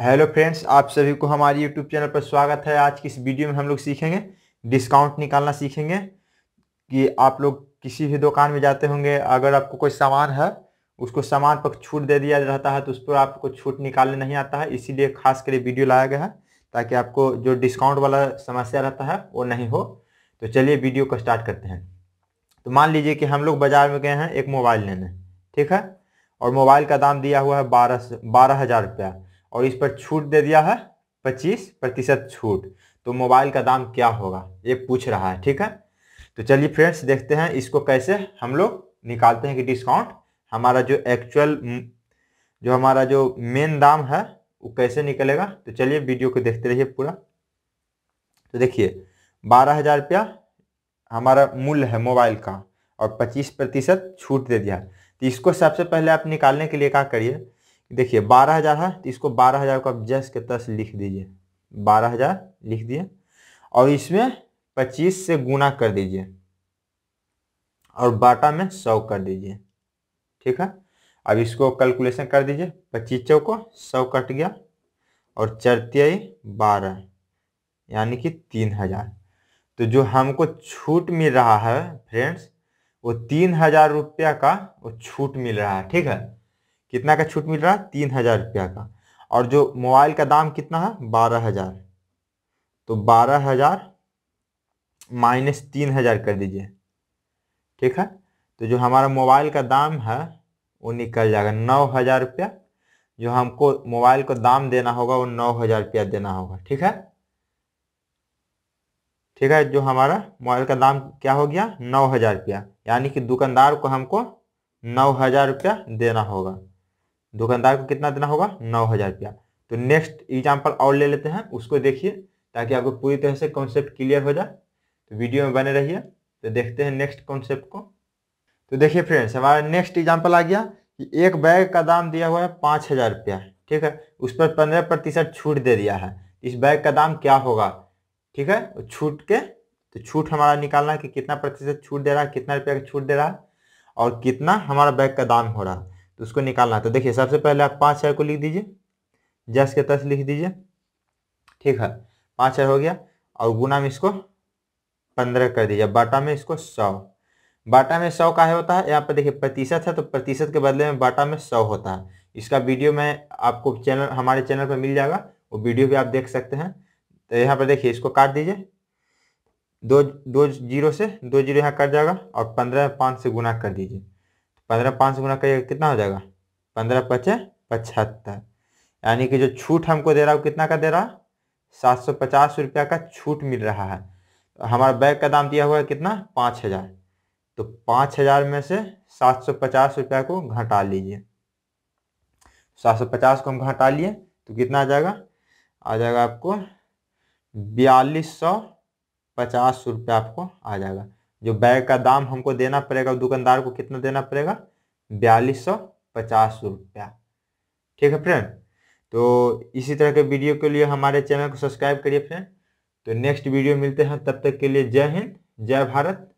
hello friends आप सभी को हमारे यूट्यूब चैनल पर स्वागत है आज की इस वीडियो में हम लोग सीखेंगे डिस्काउंट निकालना सीखेंगे कि आप लोग किसी भी दुकान में जाते होंगे अगर आपको कोई सामान है उसको सामान पर छूट दे दिया रहता है तो उस पर आपको छूट निकालने नहीं आता है इसीलिए खास कर वीडियो लाया गया है ताकि आपको जो डिस्काउंट वाला समस्या रहता है वो नहीं हो तो चलिए वीडियो को स्टार्ट करते हैं तो मान लीजिए कि हम लोग बाजार में गए हैं एक मोबाइल लेने ठीक है और मोबाइल का दाम दिया हुआ है बारह बारह हज़ार रुपया और इस पर छूट दे दिया है पच्चीस प्रतिशत छूट तो मोबाइल का दाम क्या होगा ये पूछ रहा है ठीक है तो चलिए फ्रेंड्स देखते हैं इसको कैसे हम लोग निकालते हैं कि डिस्काउंट हमारा जो एक्चुअल जो हमारा जो मेन दाम है वो कैसे निकलेगा तो चलिए वीडियो को देखते रहिए पूरा तो देखिए बारह हज़ार रुपया हमारा मूल्य है मोबाइल का और पच्चीस प्रतिशत छूट दे दिया तो इसको सबसे पहले आप निकालने के लिए क्या करिए देखिए बारह हज़ार है तो इसको बारह हज़ार को आप जस के तस लिख दीजिए बारह हज़ार लिख दिए और इसमें पच्चीस से गुना कर दीजिए और बाटा में सौ कर दीजिए ठीक है अब इसको कैलकुलेशन कर दीजिए पच्चीस चौ को सौ कट गया और चरतियाई बारह यानी कि तीन हज़ार तो जो हमको छूट मिल रहा है फ्रेंड्स वो तीन हज़ार रुपया का वो छूट मिल रहा है ठीक है कितना का छूट मिल रहा है तीन हज़ार रुपया का और जो मोबाइल का दाम कितना है बारह हज़ार तो बारह हज़ार माइनस तीन हज़ार कर दीजिए ठीक है तो जो हमारा मोबाइल का दाम है वो निकल जाएगा नौ हज़ार रुपया जो हमको मोबाइल को दाम देना होगा वो नौ हज़ार रुपया देना होगा ठीक है ठीक है जो हमारा मोबाइल का दाम क्या हो गया नौ हज़ार रुपया यानी कि दुकानदार को हमको नौ हज़ार रुपया देना होगा दुकानदार को कितना देना होगा नौ हजार रुपया तो नेक्स्ट एग्जाम्पल और ले लेते हैं उसको देखिए ताकि आपको पूरी तरह से कॉन्सेप्ट क्लियर हो जाए तो वीडियो में बने रहिए तो देखते हैं नेक्स्ट कॉन्सेप्ट को तो देखिए फ्रेंड्स हमारा नेक्स्ट एग्जाम्पल आ गया कि एक बैग का दाम दिया हुआ है पाँच हज़ार रुपया ठीक है उस पर पंद्रह प्रतिशत छूट दे दिया है इस बैग का दाम क्या होगा ठीक है छूट के तो छूट हमारा निकालना है कि कितना प्रतिशत छूट दे रहा है कितना रुपया का छूट दे रहा है और कितना हमारा बैग का दाम हो रहा है तो उसको निकालना तो देखिए सबसे पहले आप पाँच हजार को लिख दीजिए जस के तस लिख दीजिए ठीक है पाँच हजार हो गया और गुना में इसको पंद्रह कर दीजिए बाटा में इसको सौ बाटा में सौ काहे होता है यहाँ पर देखिए प्रतिशत है तो प्रतिशत के बदले में बाटा में सौ होता है इसका वीडियो में आपको चैनल हमारे चैनल पर मिल जाएगा वो वीडियो भी आप देख सकते हैं तो यहाँ पर देखिए इसको काट दीजिए दो दो जीरो से दो जीरो यहाँ कट जाएगा और पंद्रह पाँच से गुना कर दीजिए पंद्रह पाँच गुना करिएगा कितना हो जाएगा पंद्रह पचे पचहत्तर यानी कि जो छूट हमको दे रहा है वो कितना का दे रहा है सात सौ पचास रुपया का छूट मिल रहा है हमारा बैग का दाम दिया हुआ है कितना पाँच हज़ार तो पाँच हज़ार में से सात सौ पचास रुपया को घटा लीजिए सात सौ पचास को हम घटा लिए तो कितना आ जाएगा आ जाएगा आपको बयालीस सौ पचास रुपया आपको आ जाएगा जो बैग का दाम हमको देना पड़ेगा दुकानदार को कितना देना पड़ेगा बयालीस सौ पचास रुपया ठीक है फ्रेंड तो इसी तरह के वीडियो के लिए हमारे चैनल को सब्सक्राइब करिए फ्रेंड तो नेक्स्ट वीडियो मिलते हैं तब तक के लिए जय हिंद जय भारत